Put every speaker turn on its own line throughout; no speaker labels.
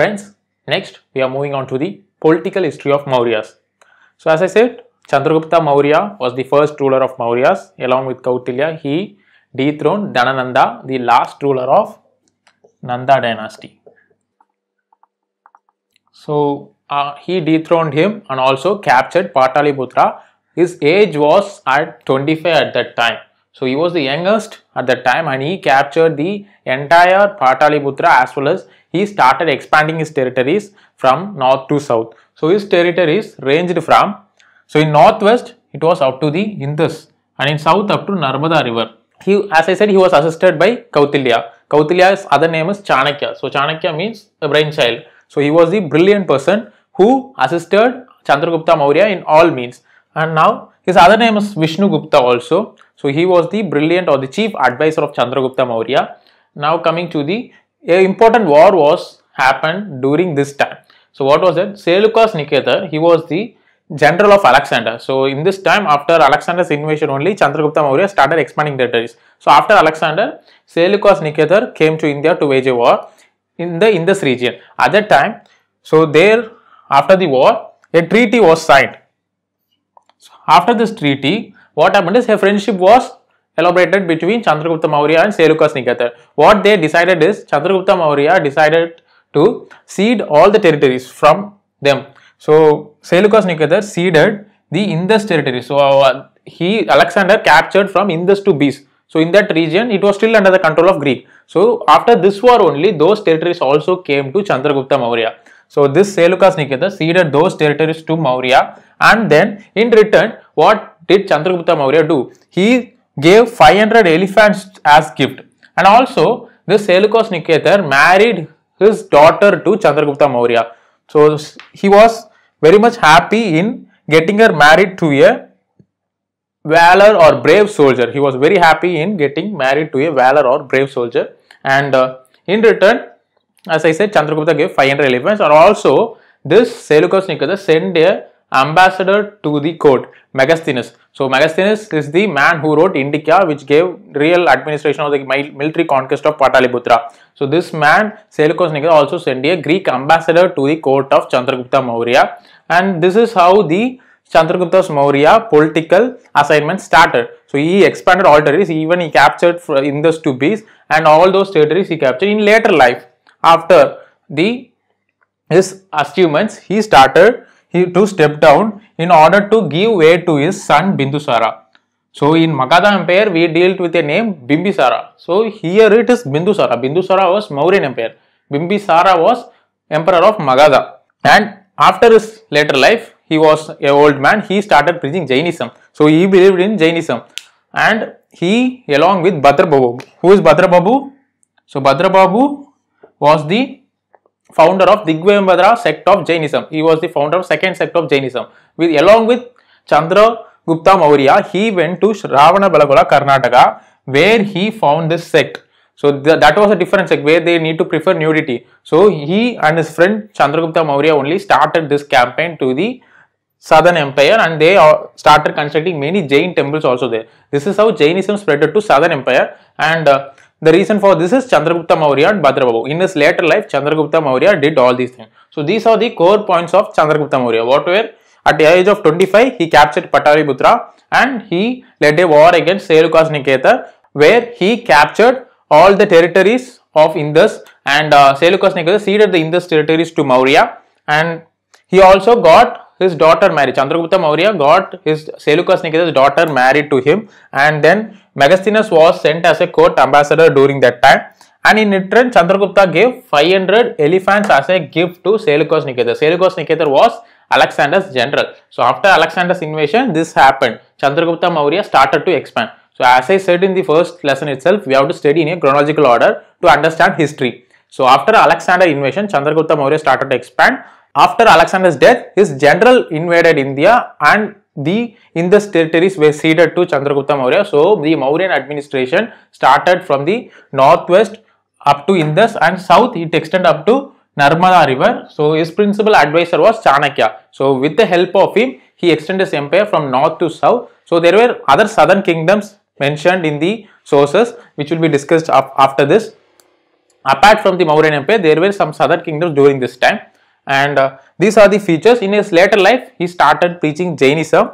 Friends, next we are moving on to the political history of Mauryas. So as I said, Chandragupta Maurya was the first ruler of Mauryas along with Kautilya. He dethroned Dhanananda, the last ruler of Nanda dynasty. So uh, he dethroned him and also captured Pataliputra. His age was at 25 at that time. So he was the youngest at that time and he captured the entire Pataliputra as well as he started expanding his territories from north to south. So his territories ranged from, so in northwest it was up to the Indus and in south up to Narmada river. He, as I said, he was assisted by Kautilya. Kautilya's other name is Chanakya. So Chanakya means a brainchild. So he was the brilliant person who assisted Chandragupta Maurya in all means. And now his other name is Vishnu Gupta also. So he was the brilliant or the chief advisor of Chandragupta Maurya. Now coming to the a important war was happened during this time. So what was it? Seleucus Nicator, he was the general of Alexander. So in this time after Alexander's invasion only Chandragupta Maurya started expanding their territories. So after Alexander, Seleucus Nicator came to India to wage a war in the Indus region. At that time, so there after the war, a treaty was signed. So after this treaty, what happened is a friendship was elaborated between Chandragupta Maurya and Seleucus Nicator. What they decided is Chandragupta Maurya decided to cede all the territories from them. So Seleucus Nicator ceded the Indus territory. So uh, he Alexander captured from Indus to Bees. So in that region it was still under the control of Greek. So after this war only those territories also came to Chandragupta Maurya. So this Seleucus Nicator ceded those territories to Maurya and then in return what did Chandragupta Maurya do? He gave 500 elephants as gift. And also, this Seleucus Niketer married his daughter to Chandragupta Maurya. So, he was very much happy in getting her married to a valor or brave soldier. He was very happy in getting married to a valor or brave soldier. And uh, in return, as I said, Chandragupta gave 500 elephants. And also, this Seleucus Niketer sent a ambassador to the court, Megasthenes. So Megasthenes is the man who wrote Indica which gave real administration of the military conquest of Pataliputra. So this man Seleucus Nicator, also sent a Greek ambassador to the court of Chandragupta Maurya and this is how the Chandragupta Maurya political assignment started. So he expanded all territories, even he captured in the Stupis and all those territories he captured in later life. After the his achievements, he started he to step down in order to give way to his son Bindusara. So in Magadha Empire we dealt with a name Bimbisara. So here it is Bindusara. Bindusara was Mauryan Empire. Bimbisara was Emperor of Magadha. And after his later life he was a old man. He started preaching Jainism. So he believed in Jainism. And he along with Bhadrababu. Who is Bhadrababu? So Bhadrababu was the founder of Digvambadra sect of Jainism. He was the founder of second sect of Jainism. With, along with Chandra Gupta Maurya, he went to Ravana Balagola, Karnataka, where he found this sect. So the, that was a different sect where they need to prefer nudity. So he and his friend Chandragupta Maurya only started this campaign to the southern empire and they uh, started constructing many Jain temples also there. This is how Jainism spread to southern empire and uh, the reason for this is Chandragupta Maurya and Bhadrababu. In his later life, Chandragupta Maurya did all these things. So these are the core points of Chandragupta Maurya. What were at the age of 25, he captured Pataliputra and he led a war against Seleucus Niketa where he captured all the territories of Indus and uh, Seleucus Niketa ceded the Indus territories to Maurya and he also got his daughter married. Chandragupta Maurya got his Seleucus Niketa's daughter married to him and then Megasthenes was sent as a court ambassador during that time. And in return, Chandragupta gave 500 elephants as a gift to Seleucus Nicator. Seleucus Nicator was Alexander's general. So after Alexander's invasion, this happened. Chandragupta Maurya started to expand. So as I said in the first lesson itself, we have to study in a chronological order to understand history. So after Alexander invasion, Chandragupta Maurya started to expand. After Alexander's death, his general invaded India and the Indus territories were ceded to Chandragupta Maurya. So the Mauryan administration started from the northwest up to Indus and south it extended up to Narmada river. So his principal advisor was Chanakya. So with the help of him he extended his empire from north to south. So there were other southern kingdoms mentioned in the sources which will be discussed after this. Apart from the Mauryan Empire, there were some southern kingdoms during this time and uh, these are the features. In his later life, he started preaching Jainism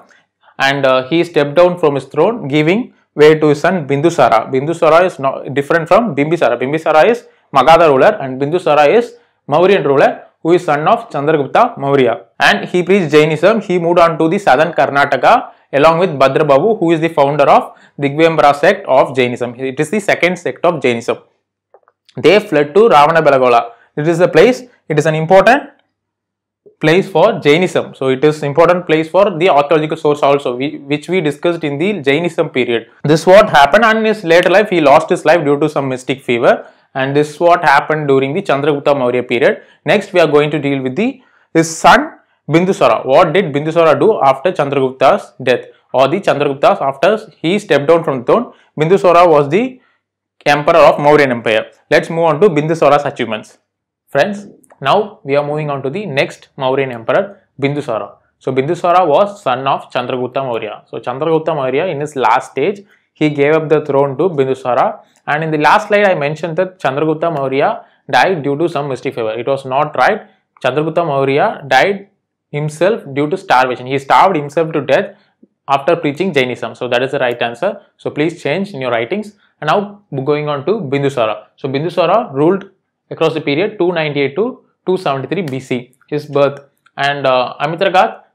and uh, he stepped down from his throne, giving way to his son Bindusara. Bindusara is not different from Bimbisara. Bimbisara is Magadha ruler and Bindusara is Mauryan ruler who is son of Chandragupta Maurya. And he preached Jainism. He moved on to the southern Karnataka along with Bhadrababu who is the founder of Digvambara sect of Jainism. It is the second sect of Jainism. They fled to Ravana Balagola. It is a place, it is an important place for Jainism. So it is important place for the archaeological source also which we discussed in the Jainism period. This what happened and in his later life he lost his life due to some mystic fever and this what happened during the Chandragupta Maurya period. Next we are going to deal with the his son Bindusara. What did Bindusara do after Chandragupta's death or the Chandragupta's after he stepped down from the throne? Bindusara was the emperor of Mauryan Empire. Let's move on to Bindusara's achievements. Friends, now we are moving on to the next Mauryan emperor, Bindusara. So Bindusara was son of Chandragupta Maurya. So Chandragupta Maurya in his last stage, he gave up the throne to Bindusara. And in the last slide, I mentioned that Chandragupta Maurya died due to some fever. It was not right. Chandragupta Maurya died himself due to starvation. He starved himself to death after preaching Jainism. So that is the right answer. So please change in your writings. And now going on to Bindusara. So Bindusara ruled across the period 298 to 273 BC, his birth. And uh,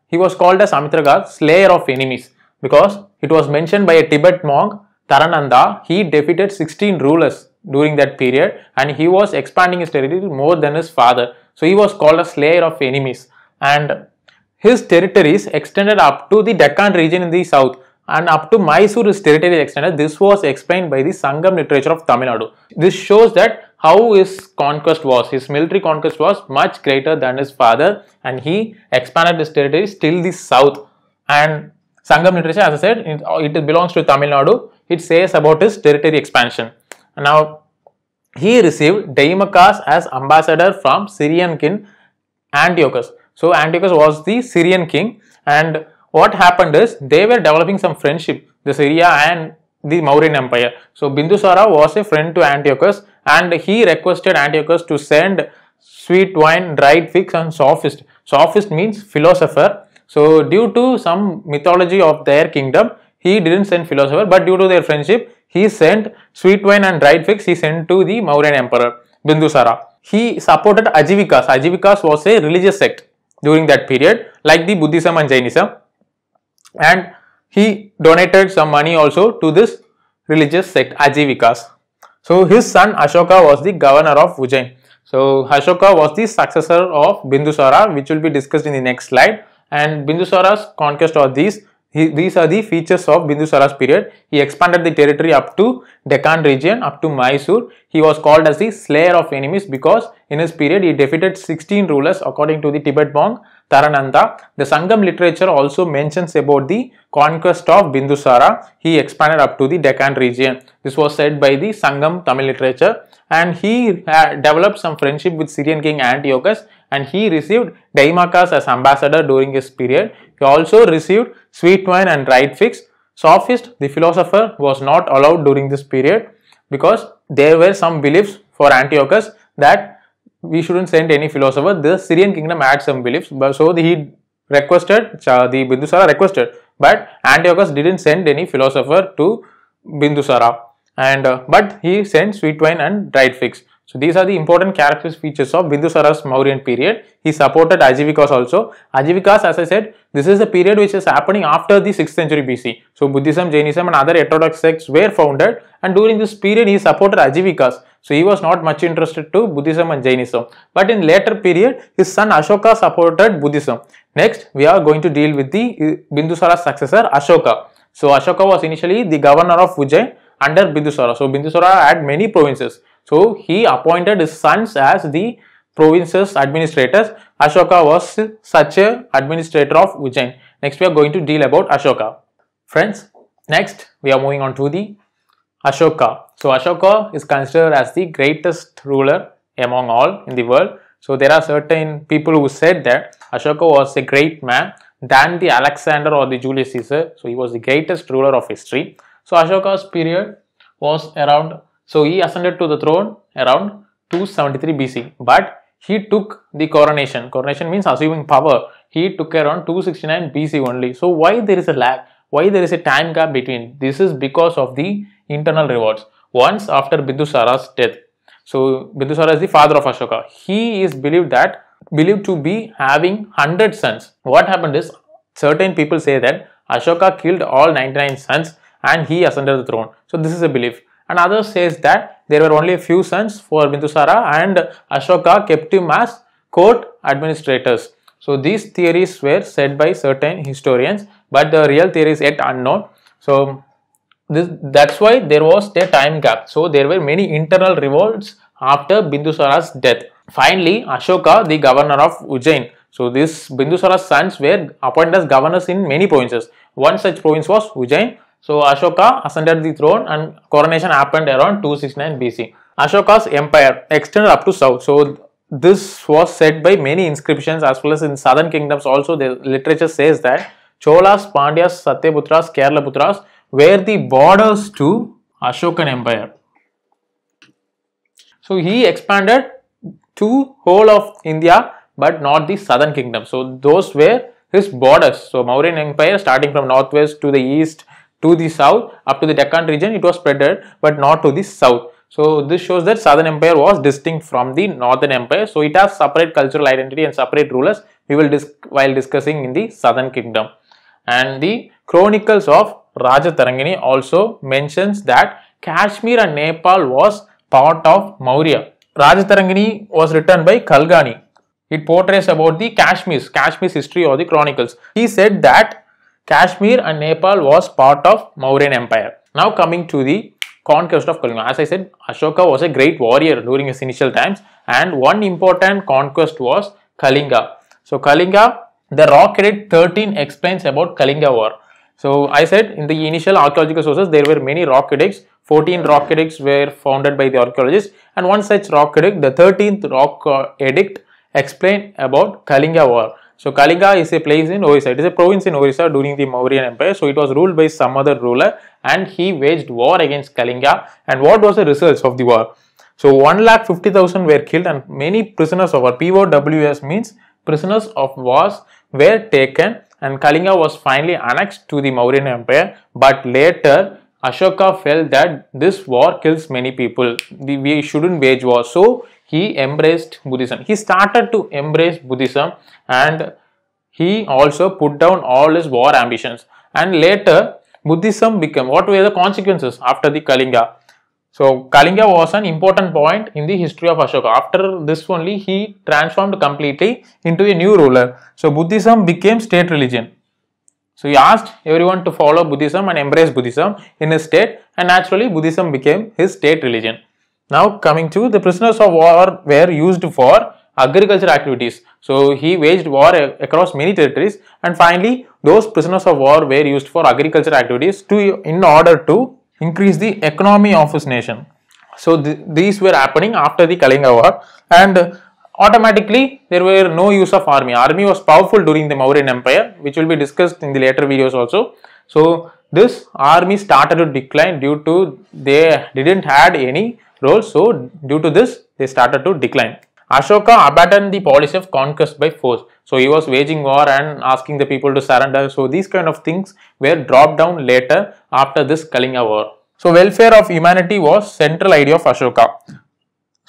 he was called as Amitragat, slayer of enemies, because it was mentioned by a Tibet monk, Tarananda, he defeated 16 rulers during that period and he was expanding his territory more than his father. So he was called a slayer of enemies and his territories extended up to the Deccan region in the south and up to Mysore territory extended. This was explained by the Sangam literature of Tamil Nadu. This shows that how his conquest was. His military conquest was much greater than his father and he expanded his territory till the south. And Sangam literature, as I said, it, it belongs to Tamil Nadu. It says about his territory expansion. Now, he received Daimakas as ambassador from Syrian king Antiochus. So, Antiochus was the Syrian king and what happened is they were developing some friendship. The Syria and the Mauryan Empire. So Bindusara was a friend to Antiochus and he requested Antiochus to send sweet wine, dried figs and sophist. Sophist means philosopher. So due to some mythology of their kingdom, he didn't send philosopher but due to their friendship, he sent sweet wine and dried figs he sent to the Mauryan emperor Bindusara. He supported Ajivikas. Ajivikas was a religious sect during that period like the Buddhism and Jainism and he donated some money also to this religious sect Ajivikas. So his son Ashoka was the governor of Ujjain. So Ashoka was the successor of Bindusara which will be discussed in the next slide and Bindusara's conquest of these he, these are the features of Bindusara's period. He expanded the territory up to Deccan region, up to Mysore. He was called as the slayer of enemies because in his period he defeated 16 rulers according to the Tibet monk Tarananda. The Sangam literature also mentions about the conquest of Bindusara, he expanded up to the Deccan region. This was said by the Sangam Tamil literature and he uh, developed some friendship with Syrian king Antiochus and he received Daimakas as ambassador during his period. He also received sweet wine and dried figs. Sophist, the philosopher, was not allowed during this period because there were some beliefs for Antiochus that we shouldn't send any philosopher. The Syrian kingdom had some beliefs, so he requested, uh, the Bindusara requested but Antiochus didn't send any philosopher to Bindusara and uh, but he sent sweet wine and dried figs. So these are the important characteristic features of Bindusara's Mauryan period. He supported Ajivikas also. Ajivikas, as I said, this is the period which is happening after the 6th century BC. So Buddhism, Jainism and other heterodox sects were founded and during this period he supported Ajivikas. So he was not much interested to Buddhism and Jainism. But in later period, his son Ashoka supported Buddhism. Next, we are going to deal with the uh, Bindusara's successor Ashoka. So Ashoka was initially the governor of Ujjain under Bindusara. So Bindusara had many provinces. So he appointed his sons as the provinces administrators. Ashoka was such a administrator of Ujjain. Next we are going to deal about Ashoka. Friends, next we are moving on to the Ashoka. So Ashoka is considered as the greatest ruler among all in the world. So there are certain people who said that Ashoka was a great man than the Alexander or the Julius Caesar. So he was the greatest ruler of history. So Ashoka's period was around so he ascended to the throne around 273 BC, but he took the coronation. Coronation means assuming power. He took around 269 BC only. So why there is a lag? Why there is a time gap between? This is because of the internal rewards. Once after Bindusara's death. So Bindusara is the father of Ashoka. He is believed that believed to be having 100 sons. What happened is certain people say that Ashoka killed all 99 sons and he ascended the throne. So this is a belief and others says that there were only a few sons for Bindusara and Ashoka kept him as court administrators. So these theories were said by certain historians but the real theory is yet unknown. So this, that's why there was a time gap. So there were many internal revolts after Bindusara's death. Finally, Ashoka, the governor of Ujjain. So these Bindusara's sons were appointed as governors in many provinces. One such province was Ujjain so Ashoka ascended the throne and coronation happened around 269 BC. Ashoka's empire extended up to south. So this was said by many inscriptions as well as in southern kingdoms also the literature says that Cholas, Pandyas, Satyaputras, Keralaputras were the borders to Ashokan empire. So he expanded to whole of India but not the southern kingdom. So those were his borders. So Mauryan empire starting from northwest to the east to the south up to the Deccan region it was spreaded but not to the south. So this shows that Southern Empire was distinct from the Northern Empire. So it has separate cultural identity and separate rulers we will dis while discussing in the Southern Kingdom. And the Chronicles of Raja also mentions that Kashmir and Nepal was part of Maurya. Raja was written by Kalgani. It portrays about the Kashmir's, Kashmir's history or the chronicles. He said that Kashmir and Nepal was part of Mauryan Empire. Now coming to the conquest of Kalinga. As I said, Ashoka was a great warrior during his initial times and one important conquest was Kalinga. So Kalinga, the rock edit 13 explains about Kalinga war. So I said in the initial archaeological sources, there were many rock edicts. 14 rock edicts were founded by the archaeologists and one such rock edict, the 13th rock uh, edict explained about Kalinga war. So Kalinga is a place in Orissa. It is a province in Orissa during the Mauryan Empire. So it was ruled by some other ruler and he waged war against Kalinga. And what was the results of the war? So 1,50,000 were killed and many prisoners of war, POWS means prisoners of wars were taken and Kalinga was finally annexed to the Mauryan Empire. But later Ashoka felt that this war kills many people. We shouldn't wage war. So he embraced Buddhism. He started to embrace Buddhism and he also put down all his war ambitions. And later Buddhism became, what were the consequences after the Kalinga? So Kalinga was an important point in the history of Ashoka. After this only he transformed completely into a new ruler. So Buddhism became state religion so he asked everyone to follow Buddhism and embrace Buddhism in his state and naturally Buddhism became his state religion. Now coming to the prisoners of war were used for agriculture activities. So he waged war across many territories and finally those prisoners of war were used for agriculture activities to in order to increase the economy of his nation. So th these were happening after the Kalinga war and automatically there were no use of army. Army was powerful during the Mauryan Empire which will be discussed in the later videos also. So this army started to decline due to they didn't had any role. So due to this they started to decline. Ashoka abandoned the policy of conquest by force. So he was waging war and asking the people to surrender. So these kind of things were dropped down later after this Kalinga war. So welfare of humanity was central idea of Ashoka.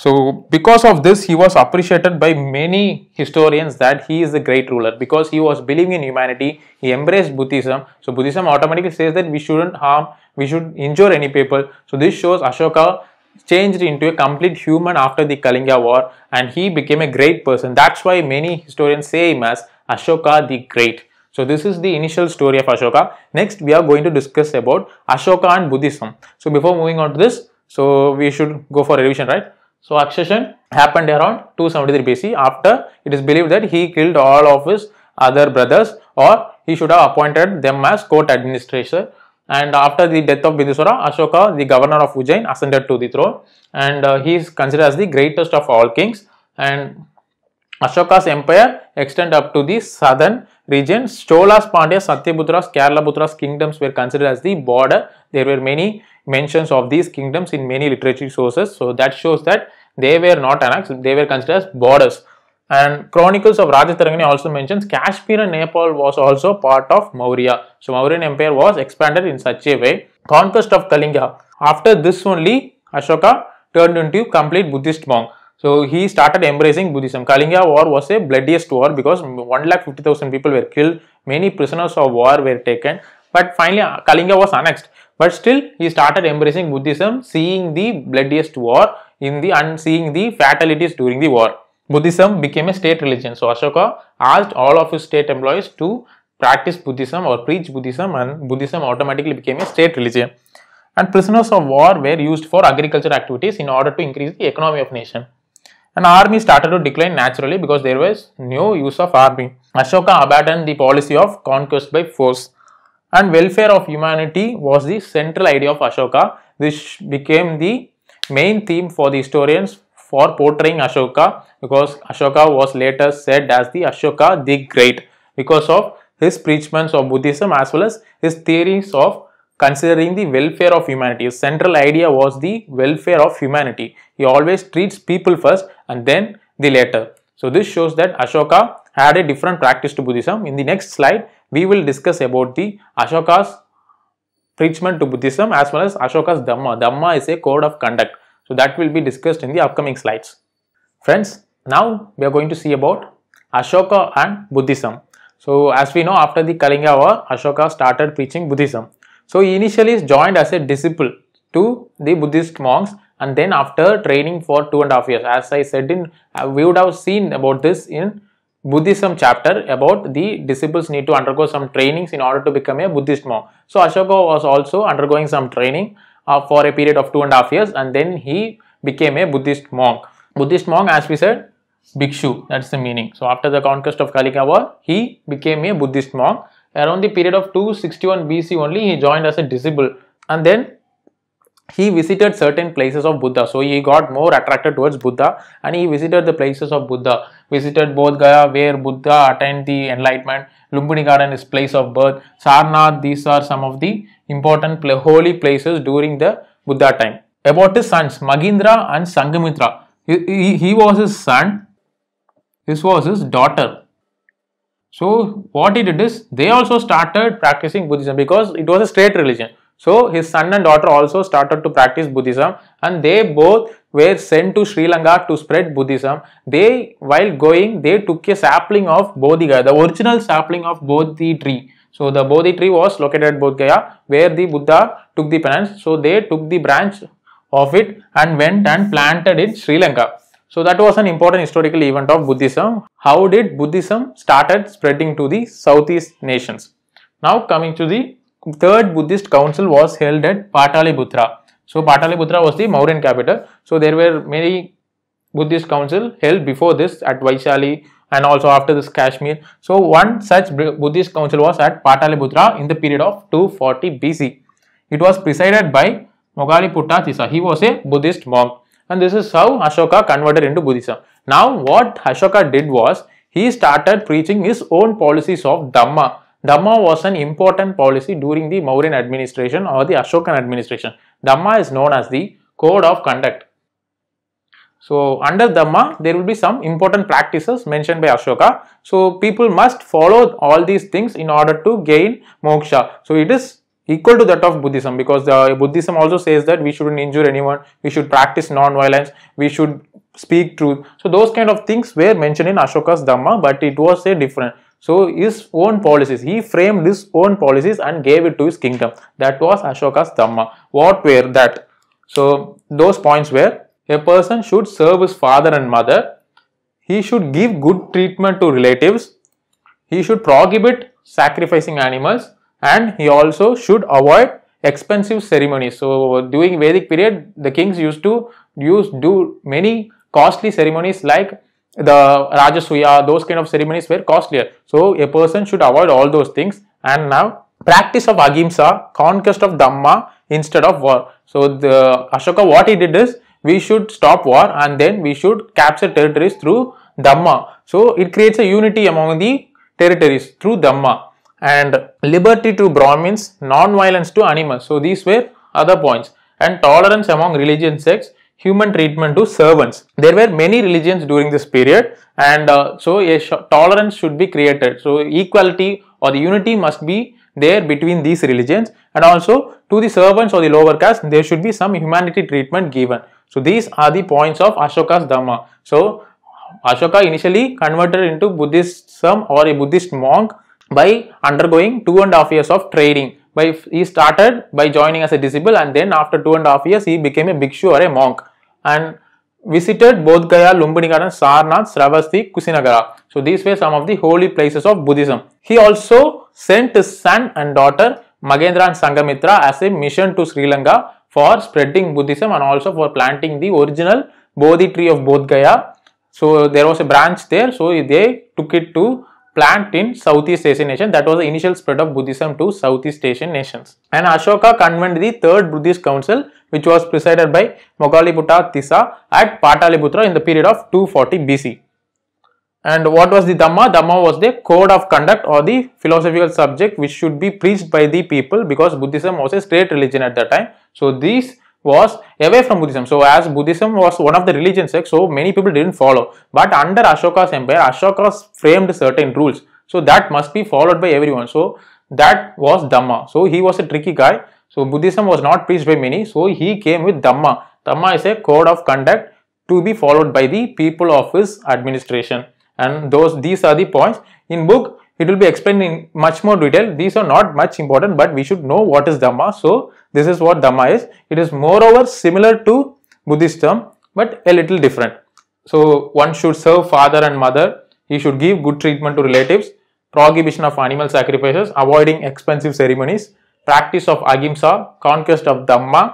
So, because of this, he was appreciated by many historians that he is a great ruler because he was believing in humanity, he embraced Buddhism. So, Buddhism automatically says that we shouldn't harm, we should injure any people. So, this shows Ashoka changed into a complete human after the Kalinga war and he became a great person. That's why many historians say him as Ashoka the Great. So this is the initial story of Ashoka. Next, we are going to discuss about Ashoka and Buddhism. So before moving on to this, so we should go for revision, right? So accession happened around 273 BC after it is believed that he killed all of his other brothers or he should have appointed them as court administrator and after the death of Bidusara, Ashoka, the governor of Ujjain, ascended to the throne and uh, he is considered as the greatest of all kings and Ashoka's empire extended up to the southern region. Cholas, Pandya, Satyaputras, Kerala Putras kingdoms were considered as the border. There were many mentions of these kingdoms in many literary sources. So that shows that they were not annexed, they were considered as borders. And Chronicles of Rajatarangani also mentions Kashmir and Nepal was also part of Maurya. So Mauryan Empire was expanded in such a way. Conquest of Kalinga. After this only, Ashoka turned into complete Buddhist monk. So he started embracing Buddhism. Kalinga war was a bloodiest war because 1,50,000 people were killed, many prisoners of war were taken, but finally Kalinga was annexed. But still, he started embracing Buddhism, seeing the bloodiest war in the and seeing the fatalities during the war. Buddhism became a state religion. So Ashoka asked all of his state employees to practice Buddhism or preach Buddhism, and Buddhism automatically became a state religion. And prisoners of war were used for agricultural activities in order to increase the economy of nation. An army started to decline naturally because there was no use of army. Ashoka abandoned the policy of conquest by force and welfare of humanity was the central idea of Ashoka, which became the main theme for the historians for portraying Ashoka because Ashoka was later said as the Ashoka the Great because of his preachments of Buddhism as well as his theories of considering the welfare of humanity. His central idea was the welfare of humanity. He always treats people first and then the latter. So this shows that Ashoka had a different practice to Buddhism. In the next slide, we will discuss about the Ashoka's preachment to Buddhism as well as Ashoka's Dhamma. Dhamma is a code of conduct. So that will be discussed in the upcoming slides. Friends, now we are going to see about Ashoka and Buddhism. So as we know, after the Kalinga War, Ashoka started preaching Buddhism. So he initially joined as a disciple to the Buddhist monks and then after training for two and a half years. As I said in, uh, we would have seen about this in Buddhism chapter about the disciples need to undergo some trainings in order to become a Buddhist monk. So Ashoka was also undergoing some training uh, for a period of two and a half years and then he became a Buddhist monk. Buddhist monk as we said bhikshu that's the meaning. So after the conquest of Kalikawa he became a Buddhist monk. Around the period of 261 BC only he joined as a disciple and then he visited certain places of Buddha. So he got more attracted towards Buddha and he visited the places of Buddha visited both, Gaya where Buddha attained the enlightenment. Lumbini Garden is place of birth. Sarnath, these are some of the important holy places during the Buddha time. About his sons, Magindra and Sangamitra. He, he, he was his son. This was his daughter. So what he did is, they also started practicing Buddhism because it was a state religion. So his son and daughter also started to practice Buddhism and they both were sent to Sri Lanka to spread Buddhism. They, while going, they took a sapling of Bodhi Gaya, the original sapling of Bodhi tree. So, the Bodhi tree was located at Bodh Gaya where the Buddha took the penance. So, they took the branch of it and went and planted in Sri Lanka. So, that was an important historical event of Buddhism. How did Buddhism started spreading to the Southeast nations? Now, coming to the third Buddhist council was held at Pataliputra. So Pataliputra was the Mauryan capital. So there were many Buddhist council held before this at Vaishali and also after this Kashmir. So one such Buddhist council was at Pataliputra in the period of 240 BC. It was presided by Mogaliputta Thissa. He was a Buddhist monk and this is how Ashoka converted into Buddhism. Now what Ashoka did was he started preaching his own policies of Dhamma. Dhamma was an important policy during the Mauryan administration or the Ashokan administration. Dhamma is known as the code of conduct. So, under Dhamma, there will be some important practices mentioned by Ashoka. So, people must follow all these things in order to gain moksha. So, it is equal to that of Buddhism because the Buddhism also says that we shouldn't injure anyone, we should practice non-violence, we should speak truth. So, those kind of things were mentioned in Ashoka's Dhamma, but it was a different. So his own policies, he framed his own policies and gave it to his kingdom. That was Ashoka's Dhamma. What were that? So those points were a person should serve his father and mother. He should give good treatment to relatives. He should prohibit sacrificing animals and he also should avoid expensive ceremonies. So during Vedic period, the kings used to use do many costly ceremonies like the Rajasuya, those kind of ceremonies were costlier. So a person should avoid all those things and now practice of Agimsa, conquest of Dhamma instead of war. So the Ashoka what he did is we should stop war and then we should capture territories through Dhamma. So it creates a unity among the territories through Dhamma and liberty to Brahmins, non-violence to animals. So these were other points and tolerance among religion sects human treatment to servants. There were many religions during this period and uh, so a tolerance should be created. So equality or the unity must be there between these religions and also to the servants or the lower caste there should be some humanity treatment given. So these are the points of Ashoka's Dhamma. So Ashoka initially converted into Buddhism or a Buddhist monk by undergoing two and a half years of training. By he started by joining as a disciple and then after two and a half years he became a bhikshu or a monk and visited both Gaya, Lumbini Garden, Sarnath, Sravasti, Kusinagara. So these were some of the holy places of Buddhism. He also sent his son and daughter Magendra and Sangamitra as a mission to Sri Lanka for spreading Buddhism and also for planting the original Bodhi tree of Bodh Gaya. So there was a branch there. So they took it to plant in Southeast Asian nation. That was the initial spread of Buddhism to Southeast Asian nations. And Ashoka convened the third Buddhist council which was presided by Moghaliputta Tissa at Pataliputra in the period of 240 BC. And what was the Dhamma? Dhamma was the code of conduct or the philosophical subject which should be preached by the people because Buddhism was a state religion at that time. So these was away from Buddhism. So as Buddhism was one of the religion sects, so many people didn't follow. But under Ashoka's empire, Ashoka framed certain rules. So that must be followed by everyone. So that was Dhamma. So he was a tricky guy. So Buddhism was not preached by many. So he came with Dhamma. Dhamma is a code of conduct to be followed by the people of his administration. And those these are the points. In book it will be explained in much more detail. These are not much important, but we should know what is Dhamma. So, this is what Dhamma is. It is moreover similar to Buddhist term, but a little different. So, one should serve father and mother. He should give good treatment to relatives. Prohibition of animal sacrifices, avoiding expensive ceremonies, practice of agimsa, conquest of Dhamma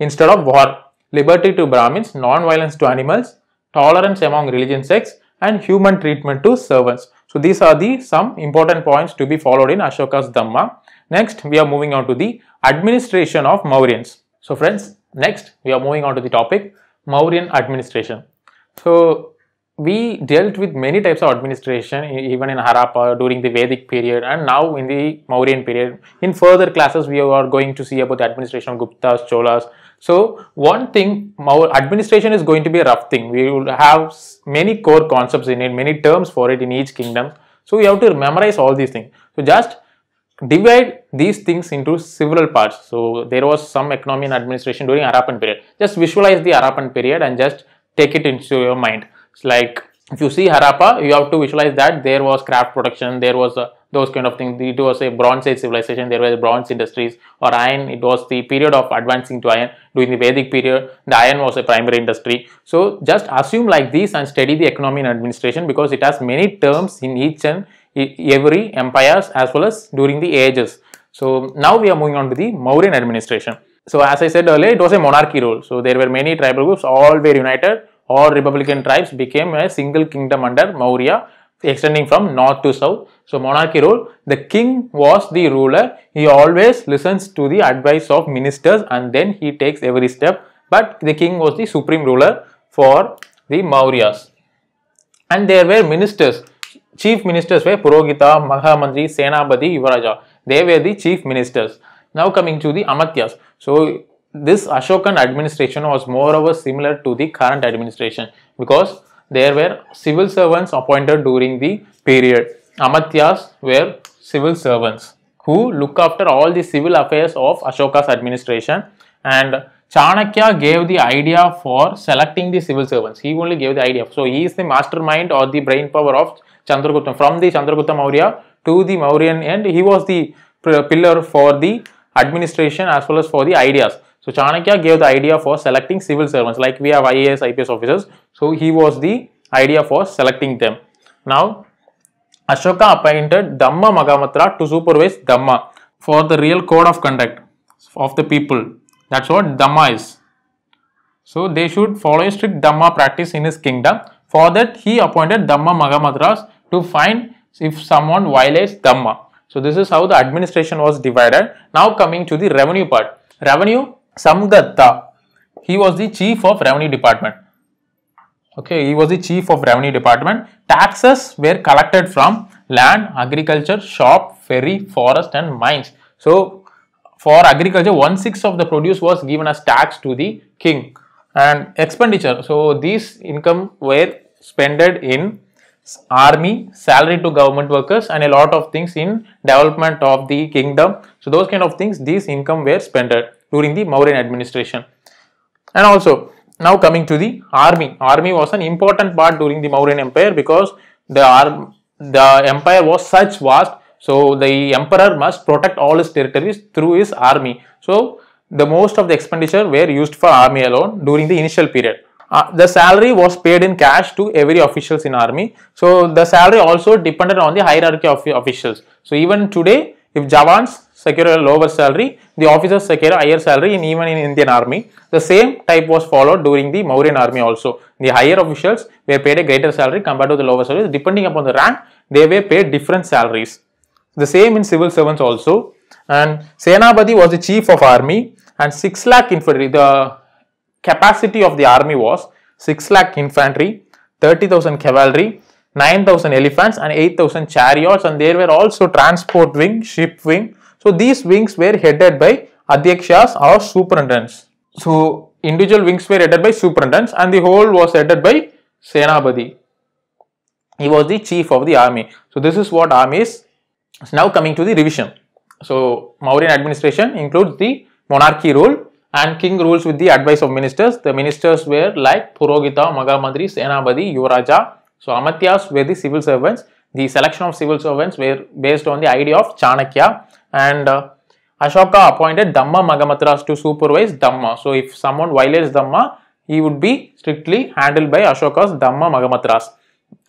instead of war, liberty to Brahmins, non-violence to animals, tolerance among religion sects, and human treatment to servants. So these are the some important points to be followed in Ashoka's Dhamma. Next, we are moving on to the administration of Mauryans. So friends, next we are moving on to the topic Mauryan administration. So we dealt with many types of administration even in Harappa during the Vedic period and now in the Mauryan period. In further classes, we are going to see about the administration of Guptas, Cholas so one thing, our administration is going to be a rough thing. We will have many core concepts in it, many terms for it in each kingdom. So we have to memorize all these things. So just divide these things into several parts. So there was some economy and administration during Harappan period. Just visualize the Harappan period and just take it into your mind. It's like if you see Harappa, you have to visualize that there was craft production, there was a those kind of things. It was a Bronze Age civilization. There were bronze industries or iron. It was the period of advancing to iron. During the Vedic period, the iron was a primary industry. So just assume like this and study the economy and administration because it has many terms in each and every empires as well as during the ages. So now we are moving on to the Mauryan administration. So as I said earlier, it was a monarchy rule. So there were many tribal groups, all were united. All republican tribes became a single kingdom under Maurya extending from north to south. So monarchy rule, the king was the ruler. He always listens to the advice of ministers and then he takes every step. But the king was the supreme ruler for the Mauryas. And there were ministers. Chief ministers were Purogita, Mahamandri, Senabadi, Yuvaraja. They were the chief ministers. Now coming to the Amatyas. So this Ashokan administration was moreover similar to the current administration because there were civil servants appointed during the period. Amatyas were civil servants who look after all the civil affairs of Ashoka's administration and Chanakya gave the idea for selecting the civil servants. He only gave the idea. So he is the mastermind or the brain power of Chandragupta from the Chandragupta Maurya to the Mauryan end, he was the pillar for the administration as well as for the ideas. So Chanakya gave the idea for selecting civil servants like we have IAS, IPS officers. So he was the idea for selecting them. Now Ashoka appointed Dhamma Magamatra to supervise Dhamma for the real code of conduct of the people. That's what Dhamma is. So they should follow strict Dhamma practice in his kingdom. For that he appointed Dhamma Magamatras to find if someone violates Dhamma. So this is how the administration was divided. Now coming to the revenue part. Revenue Samgatta. he was the chief of revenue department. Okay, he was the chief of revenue department. Taxes were collected from land, agriculture, shop, ferry, forest and mines. So, for agriculture, one-sixth of the produce was given as tax to the king. And expenditure, so these income were spended in army, salary to government workers and a lot of things in development of the kingdom. So those kind of things, these income were spended during the Mauryan administration. And also, now coming to the army. Army was an important part during the Mauryan Empire because the, the empire was such vast. So, the emperor must protect all his territories through his army. So, the most of the expenditure were used for army alone during the initial period. Uh, the salary was paid in cash to every officials in army. So, the salary also depended on the hierarchy of officials. So, even today, if Javans secure a lower salary, the officers secure a higher salary in even in Indian army. The same type was followed during the Mauryan army also. The higher officials were paid a greater salary compared to the lower salaries. Depending upon the rank, they were paid different salaries. The same in civil servants also. And Senapati was the chief of army and 6 lakh infantry. The capacity of the army was 6 lakh infantry, 30,000 cavalry, 9,000 elephants and 8,000 chariots and there were also transport wing, ship wing, so these wings were headed by adhyakshas or superintendents. So individual wings were headed by superintendents and the whole was headed by Senapati. He was the chief of the army. So this is what army is. So now coming to the revision. So Mauryan administration includes the monarchy rule and king rules with the advice of ministers. The ministers were like Purogita, Magamandri, Senapati, yuvaraja. So Amatyas were the civil servants. The selection of civil servants were based on the idea of Chanakya and uh, Ashoka appointed Dhamma Magamatras to supervise Dhamma. So, if someone violates Dhamma, he would be strictly handled by Ashoka's Dhamma Magamatras.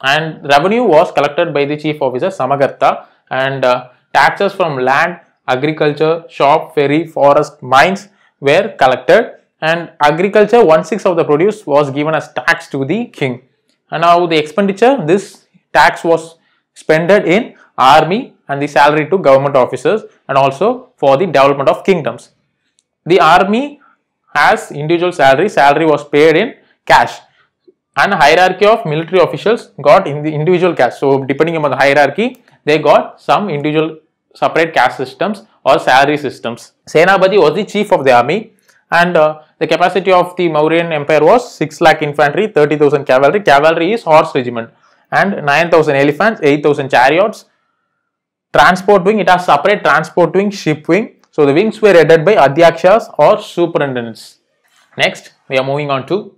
And revenue was collected by the chief officer Samagartha and uh, taxes from land, agriculture, shop, ferry, forest, mines were collected and agriculture one sixth of the produce was given as tax to the king. And now the expenditure, this tax was spent in army, and the salary to government officers and also for the development of kingdoms. The army has individual salary, salary was paid in cash and hierarchy of military officials got in the individual cash. So depending upon the hierarchy, they got some individual separate cash systems or salary systems. Senapati was the chief of the army and uh, the capacity of the Mauryan Empire was 6 lakh infantry, 30,000 cavalry. Cavalry is horse regiment and 9,000 elephants, 8,000 chariots, Transport wing, it has separate transport wing, ship wing. So the wings were headed by adhyakshas or superintendents. Next, we are moving on to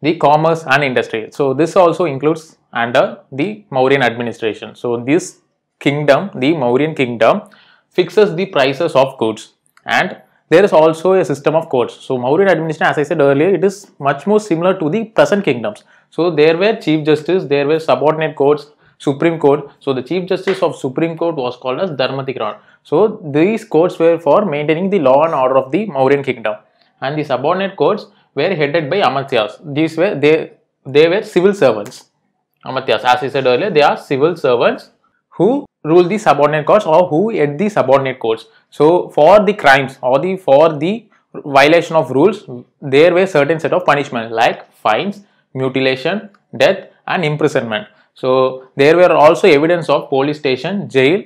the commerce and industry. So this also includes under the Mauryan administration. So this kingdom, the Mauryan kingdom fixes the prices of goods and there is also a system of courts. So Mauryan administration as I said earlier it is much more similar to the present kingdoms. So there were chief justice, there were subordinate courts Supreme Court. So the Chief Justice of Supreme Court was called as Dharmatikran. So these courts were for maintaining the law and order of the Mauryan kingdom. And the subordinate courts were headed by Amatyas. These were they they were civil servants. Amatyas, as I said earlier, they are civil servants who rule the subordinate courts or who head the subordinate courts. So for the crimes or the for the violation of rules, there were certain set of punishments like fines, mutilation, death and imprisonment. So there were also evidence of police station, jail,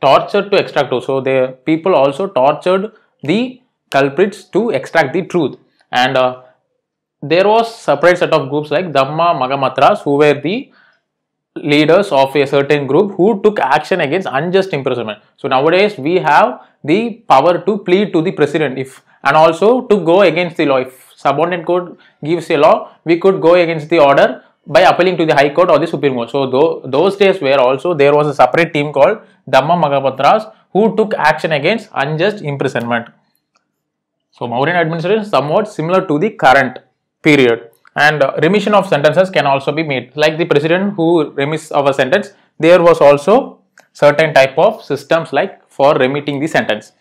torture to extract. So the people also tortured the culprits to extract the truth. And uh, there was separate set of groups like Dhamma Magamatras who were the leaders of a certain group who took action against unjust imprisonment. So nowadays we have the power to plead to the president if and also to go against the law. If subordinate court gives a law, we could go against the order by appealing to the High Court or the Supreme Court. So those days where also there was a separate team called Dhamma Magapatras who took action against unjust imprisonment. So Mauryan administration is somewhat similar to the current period and uh, remission of sentences can also be made. Like the president who remits of a sentence, there was also certain type of systems like for remitting the sentence.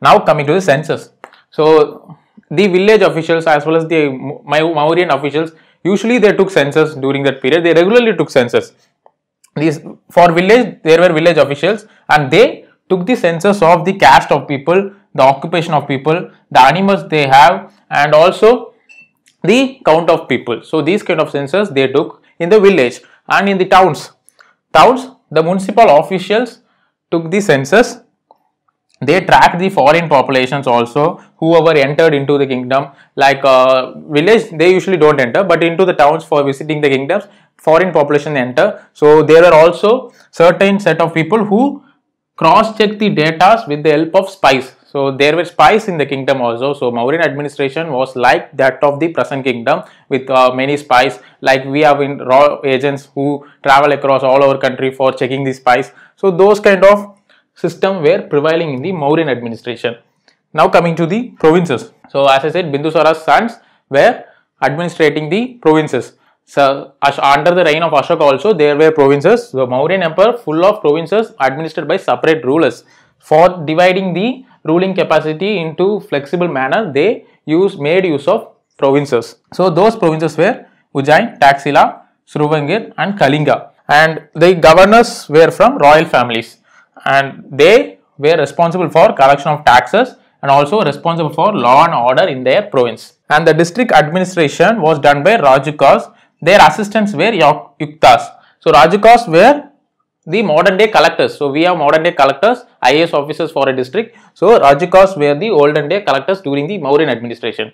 Now coming to the census. So the village officials as well as the Mauryan officials Usually they took census during that period. They regularly took census. These for village, there were village officials and they took the census of the caste of people, the occupation of people, the animals they have and also the count of people. So these kind of census they took in the village and in the towns. Towns, the municipal officials took the census they tracked the foreign populations also whoever entered into the kingdom like uh, village they usually don't enter but into the towns for visiting the kingdoms foreign population enter so there were also certain set of people who cross check the data with the help of spies so there were spies in the kingdom also. So Mauryan administration was like that of the present kingdom with uh, many spies. Like we have in raw agents who travel across all over country for checking the spies. So those kind of system were prevailing in the Mauryan administration. Now coming to the provinces. So as I said, Bindusara's sons were administrating the provinces. So under the reign of Ashoka also there were provinces. The Mauryan Empire full of provinces administered by separate rulers. For dividing the ruling capacity into flexible manner, they use made use of provinces. So those provinces were Ujjain, Taxila, Sruvangir and Kalinga and the governors were from royal families and they were responsible for collection of taxes and also responsible for law and order in their province. And the district administration was done by Rajukas. Their assistants were Yuktas. So Rajukas were the modern day collectors. So we have modern day collectors, IAS officers for a district. So Rajukas were the olden day collectors during the Mauryan administration.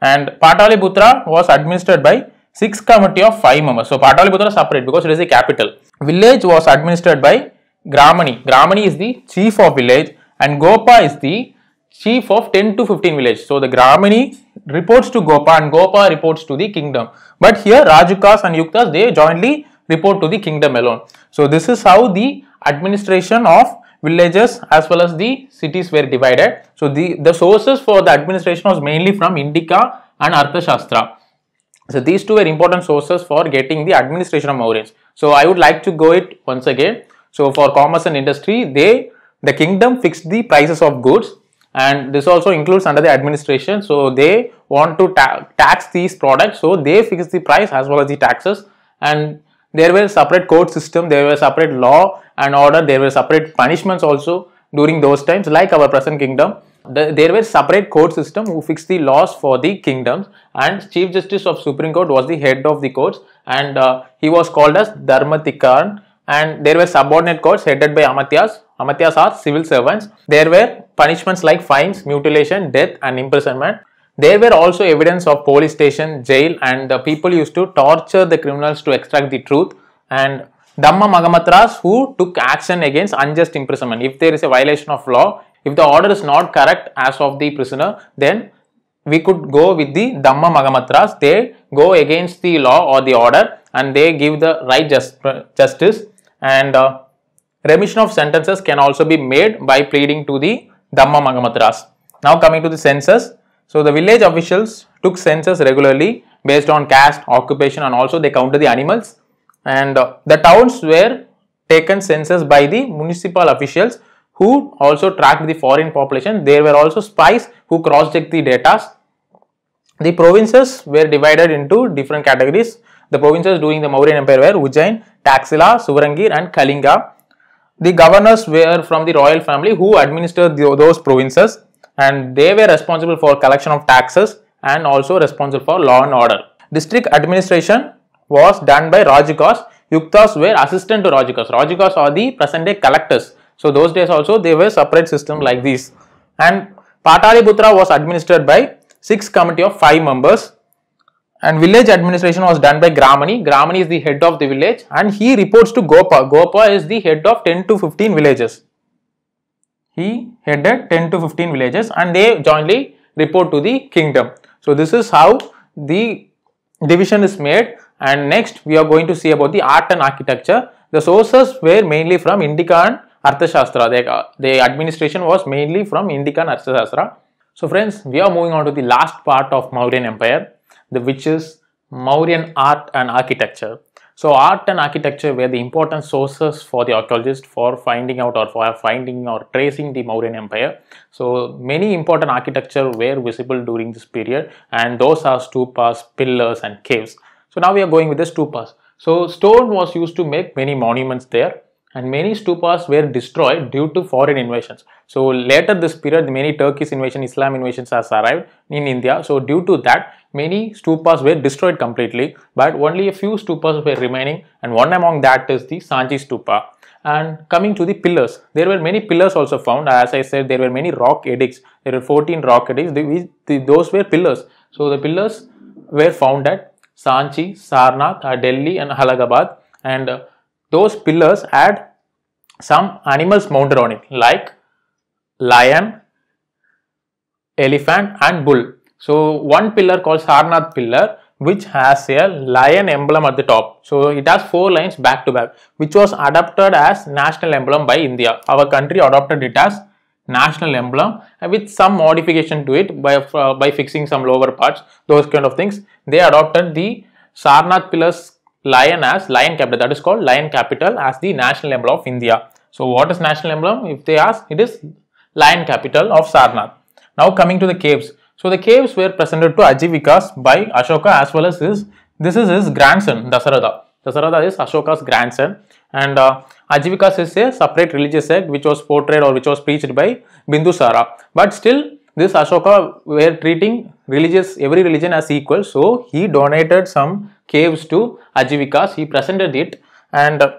And Pataliputra was administered by six committee of five members. So Pataliputra is separate because it is a capital. Village was administered by Gramani. Gramani is the chief of village and Gopa is the chief of 10 to 15 village. So, the Gramani reports to Gopa and Gopa reports to the kingdom. But here Rajukas and Yuktas they jointly report to the kingdom alone. So, this is how the administration of villages as well as the cities were divided. So, the, the sources for the administration was mainly from Indica and Arthashastra. So, these two were important sources for getting the administration of Mauryans. So, I would like to go it once again. So for commerce and industry, they the kingdom fixed the prices of goods and this also includes under the administration. So they want to ta tax these products. So they fix the price as well as the taxes and there were separate court system, there were separate law and order, there were separate punishments also during those times like our present kingdom. The, there were separate court system who fixed the laws for the kingdoms and chief justice of supreme court was the head of the courts and uh, he was called as dharmatikarn and there were subordinate courts headed by Amatyas. Amatyas are civil servants. There were punishments like fines, mutilation, death and imprisonment. There were also evidence of police station, jail and the people used to torture the criminals to extract the truth and Dhamma Magamatras who took action against unjust imprisonment. If there is a violation of law, if the order is not correct as of the prisoner, then we could go with the Dhamma Magamatras. They go against the law or the order and they give the right just, justice and uh, remission of sentences can also be made by pleading to the Dhamma Magamatras. Now coming to the census. So the village officials took census regularly based on caste, occupation and also they counted the animals and uh, the towns were taken census by the municipal officials who also tracked the foreign population. There were also spies who cross-checked the data. The provinces were divided into different categories. The provinces during the Mauryan Empire were Ujjain, Taxila, Suvarangir and Kalinga. The governors were from the royal family who administered the, those provinces and they were responsible for collection of taxes and also responsible for law and order. District administration was done by Rajikas. Yuktas were assistant to Rajikas. Rajikas are the present day collectors. So those days also they were separate system like this. And Pataliputra was administered by six committee of five members and village administration was done by Gramani. Gramani is the head of the village and he reports to Gopa. Gopa is the head of 10 to 15 villages. He headed 10 to 15 villages and they jointly report to the kingdom. So this is how the division is made and next we are going to see about the art and architecture. The sources were mainly from Indica and Arthashastra. The, uh, the administration was mainly from Indica and Arthashastra. So friends, we are moving on to the last part of Mauryan Empire the, which is Mauryan art and architecture. So art and architecture were the important sources for the archaeologist for finding out or for finding or tracing the Mauryan Empire. So many important architecture were visible during this period and those are stupas, pillars and caves. So now we are going with the stupas. So stone was used to make many monuments there and many stupas were destroyed due to foreign invasions. So later this period many Turkish invasion, Islam invasions has arrived in India. So due to that Many stupas were destroyed completely, but only a few stupas were remaining and one among that is the Sanchi stupa. And coming to the pillars, there were many pillars also found. As I said, there were many rock edicts. There were 14 rock edicts. those were pillars. So the pillars were found at Sanchi, Sarnath, uh, Delhi and Halagabad. And uh, those pillars had some animals mounted on it like lion, elephant and bull. So one pillar called Sarnath pillar which has a lion emblem at the top. So it has four lines back to back which was adopted as national emblem by India. Our country adopted it as national emblem uh, with some modification to it by, uh, by fixing some lower parts those kind of things. They adopted the Sarnath pillars lion as lion capital that is called lion capital as the national emblem of India. So what is national emblem? If they ask it is lion capital of Sarnath. Now coming to the caves. So the caves were presented to Ajivikas by Ashoka as well as his, this is his grandson Dasaratha. Dasaratha is Ashoka's grandson and uh, Ajivikas is a separate religious sect which was portrayed or which was preached by Bindusara. But still this Ashoka were treating religious every religion as equal. So he donated some caves to Ajivikas. He presented it and uh,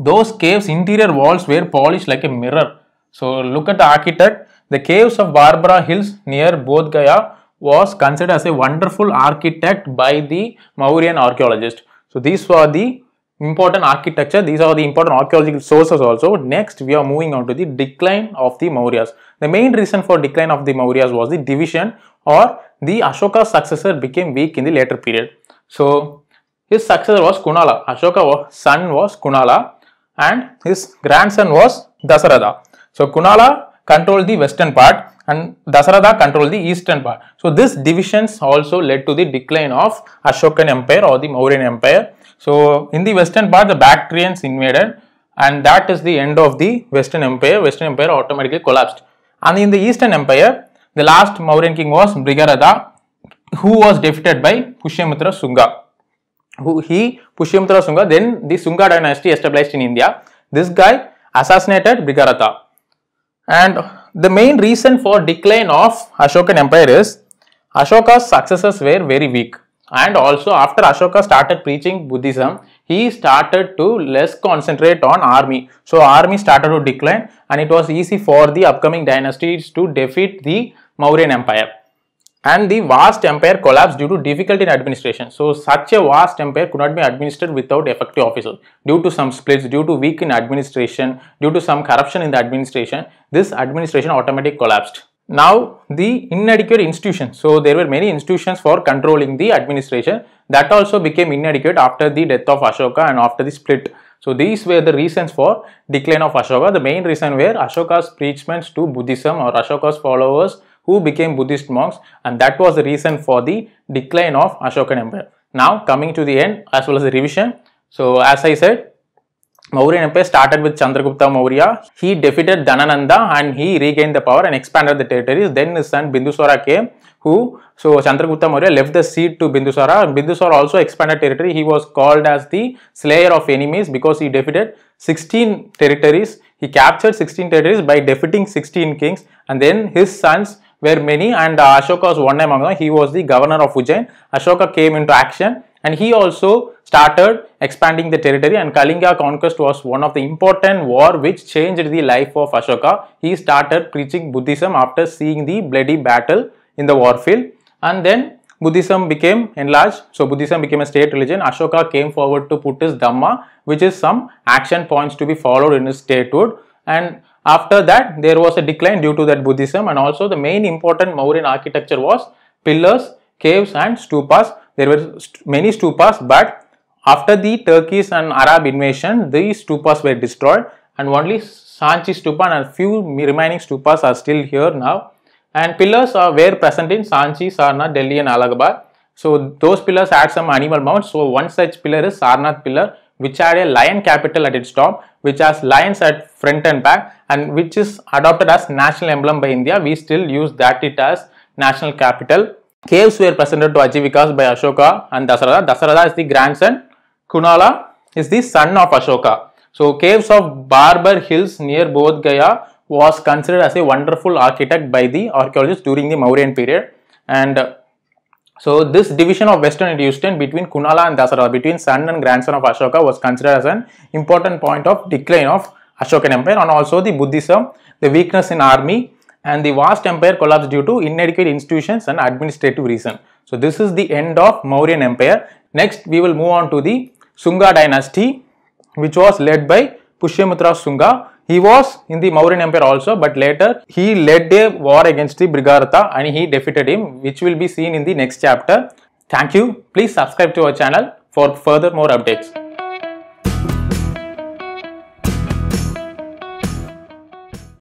those caves interior walls were polished like a mirror. So look at the architect the caves of Barbara Hills near Bodh Gaya was considered as a wonderful architect by the Mauryan archaeologist. So these were the important architecture, these are the important archaeological sources also. Next, we are moving on to the decline of the Mauryas. The main reason for decline of the Mauryas was the division or the Ashoka's successor became weak in the later period. So, his successor was Kunala. Ashoka's son was Kunala and his grandson was Dasaratha. So, Kunala control the western part and Dasarada controlled the eastern part. So this divisions also led to the decline of Ashokan Empire or the Mauryan Empire. So in the western part the Bactrians invaded and that is the end of the western empire. Western empire automatically collapsed. And in the eastern empire the last Mauryan king was Brihadarada who was defeated by Pushyamitra Sunga. Who he Pushyamitra Sunga then the Sunga dynasty established in India. This guy assassinated Brihadarada and the main reason for decline of Ashokan Empire is Ashoka's successors were very weak. And also after Ashoka started preaching Buddhism, he started to less concentrate on army. So army started to decline and it was easy for the upcoming dynasties to defeat the Mauryan Empire and the vast empire collapsed due to difficulty in administration. So such a vast empire could not be administered without effective officers. Due to some splits, due to weak in administration, due to some corruption in the administration, this administration automatically collapsed. Now the inadequate institutions. So there were many institutions for controlling the administration that also became inadequate after the death of Ashoka and after the split. So these were the reasons for decline of Ashoka. The main reason were Ashoka's preachments to Buddhism or Ashoka's followers who became Buddhist monks and that was the reason for the decline of Ashokan Empire. Now coming to the end as well as the revision. So as I said, Mauryan Empire started with Chandragupta Maurya. He defeated Dhanananda and he regained the power and expanded the territories. Then his son Bindusara came who, so Chandragupta Maurya left the seat to Bindusara. Bindusara also expanded territory. He was called as the slayer of enemies because he defeated 16 territories. He captured 16 territories by defeating 16 kings and then his sons were many and uh, Ashoka was one among them. He was the governor of Ujjain. Ashoka came into action and he also started expanding the territory and Kalinga conquest was one of the important war which changed the life of Ashoka. He started preaching Buddhism after seeing the bloody battle in the war field, and then Buddhism became enlarged. So, Buddhism became a state religion. Ashoka came forward to put his Dhamma which is some action points to be followed in his statehood and after that, there was a decline due to that Buddhism and also the main important Mauryan architecture was pillars, caves and stupas. There were st many stupas but after the Turkish and Arab invasion, these stupas were destroyed and only Sanchi stupa and a few remaining stupas are still here now. And pillars are, were present in Sanchi, Sarnath, Delhi and Allahabad. So those pillars had some animal mounts. So one such pillar is Sarnath pillar which had a lion capital at its top, which has lions at front and back and which is adopted as national emblem by India. We still use that it as national capital. Caves were presented to Ajivikas by Ashoka and Dasarada. Dasarada is the grandson. Kunala is the son of Ashoka. So caves of Barber Hills near Bodh Gaya was considered as a wonderful architect by the archaeologists during the Mauryan period and so this division of western and eastern between Kunala and Dasara, between son and grandson of Ashoka was considered as an important point of decline of Ashokan Empire and also the Buddhism, the weakness in army and the vast empire collapsed due to inadequate institutions and administrative reason. So this is the end of Mauryan Empire. Next we will move on to the Sunga dynasty which was led by Pushyamitra Sunga he was in the Mauryan Empire also, but later he led a war against the Brigartha and he defeated him, which will be seen in the next chapter. Thank you. Please subscribe to our channel for further more updates.